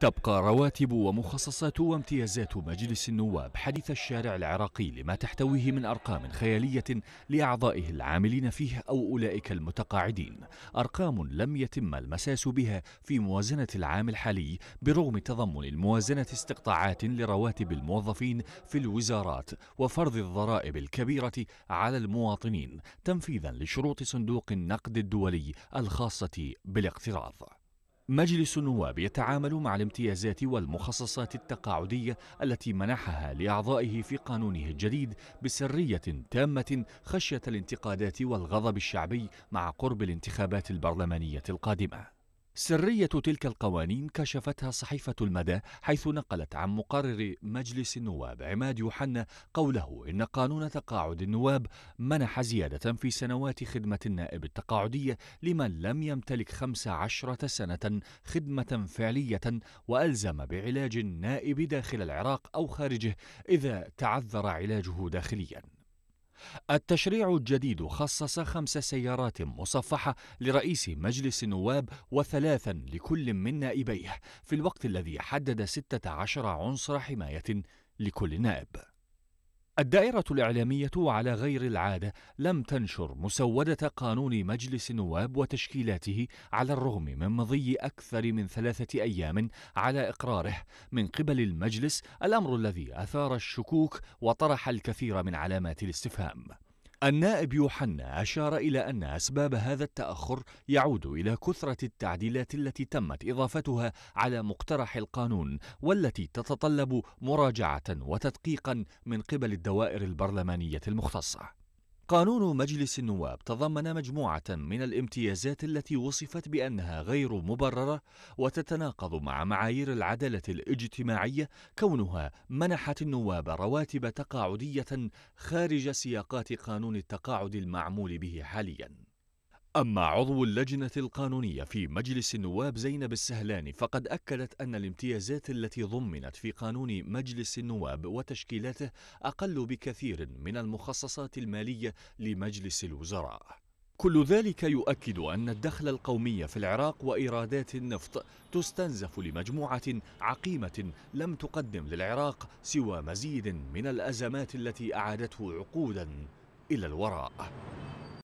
تبقى رواتب ومخصصات وامتيازات مجلس النواب حديث الشارع العراقي لما تحتويه من أرقام خيالية لأعضائه العاملين فيه أو أولئك المتقاعدين أرقام لم يتم المساس بها في موازنة العام الحالي برغم تضمن الموازنة استقطاعات لرواتب الموظفين في الوزارات وفرض الضرائب الكبيرة على المواطنين تنفيذا لشروط صندوق النقد الدولي الخاصة بالاقتراض مجلس النواب يتعامل مع الامتيازات والمخصصات التقاعدية التي منحها لأعضائه في قانونه الجديد بسرية تامة خشية الانتقادات والغضب الشعبي مع قرب الانتخابات البرلمانية القادمة سرية تلك القوانين كشفتها صحيفة المدى حيث نقلت عن مقرر مجلس النواب عماد يوحنا قوله إن قانون تقاعد النواب منح زيادة في سنوات خدمة النائب التقاعدية لمن لم يمتلك خمس عشرة سنة خدمة فعلية وألزم بعلاج النائب داخل العراق أو خارجه إذا تعذر علاجه داخلياً التشريع الجديد خصص خمس سيارات مصفحة لرئيس مجلس النواب وثلاثا لكل من نائبيه في الوقت الذي حدد 16 عنصر حماية لكل نائب الدائرة الإعلامية على غير العادة لم تنشر مسودة قانون مجلس النواب وتشكيلاته على الرغم من مضي أكثر من ثلاثة أيام على إقراره من قبل المجلس الأمر الذي أثار الشكوك وطرح الكثير من علامات الاستفهام النائب يوحنا أشار إلى أن أسباب هذا التأخر يعود إلى كثرة التعديلات التي تمت إضافتها على مقترح القانون والتي تتطلب مراجعة وتدقيقا من قبل الدوائر البرلمانية المختصة. قانون مجلس النواب تضمن مجموعة من الامتيازات التي وصفت بأنها غير مبررة وتتناقض مع معايير العدالة الاجتماعية كونها منحت النواب رواتب تقاعدية خارج سياقات قانون التقاعد المعمول به حالياً. أما عضو اللجنة القانونية في مجلس النواب زينب السهلاني فقد أكدت أن الامتيازات التي ضمنت في قانون مجلس النواب وتشكيلاته أقل بكثير من المخصصات المالية لمجلس الوزراء كل ذلك يؤكد أن الدخل القومي في العراق وإيرادات النفط تستنزف لمجموعة عقيمة لم تقدم للعراق سوى مزيد من الأزمات التي أعادته عقودا إلى الوراء